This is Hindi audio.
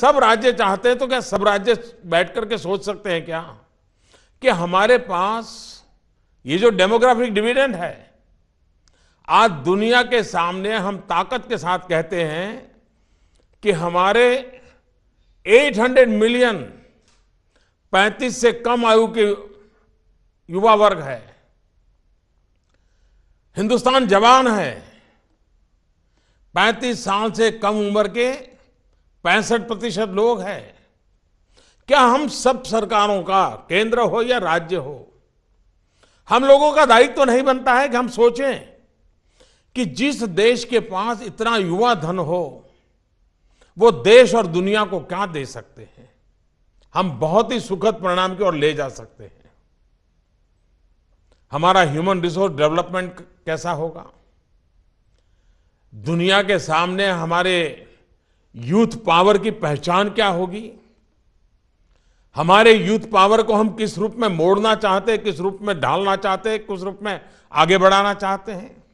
सब राज्य चाहते हैं तो क्या सब राज्य बैठ करके सोच सकते हैं क्या कि हमारे पास ये जो डेमोग्राफिक डिविडेंड है आज दुनिया के सामने हम ताकत के साथ कहते हैं कि हमारे 800 मिलियन 35 से कम आयु के युवा वर्ग है हिंदुस्तान जवान है 35 साल से कम उम्र के पैंसठ प्रतिशत लोग हैं क्या हम सब सरकारों का केंद्र हो या राज्य हो हम लोगों का दायित्व तो नहीं बनता है कि हम सोचें कि जिस देश के पास इतना युवा धन हो वो देश और दुनिया को क्या दे सकते हैं हम बहुत ही सुखद परिणाम की ओर ले जा सकते हैं हमारा ह्यूमन रिसोर्स डेवलपमेंट कैसा होगा दुनिया के सामने हमारे यूथ पावर की पहचान क्या होगी हमारे यूथ पावर को हम किस रूप में मोड़ना चाहते हैं किस रूप में ढालना चाहते हैं किस रूप में आगे बढ़ाना चाहते हैं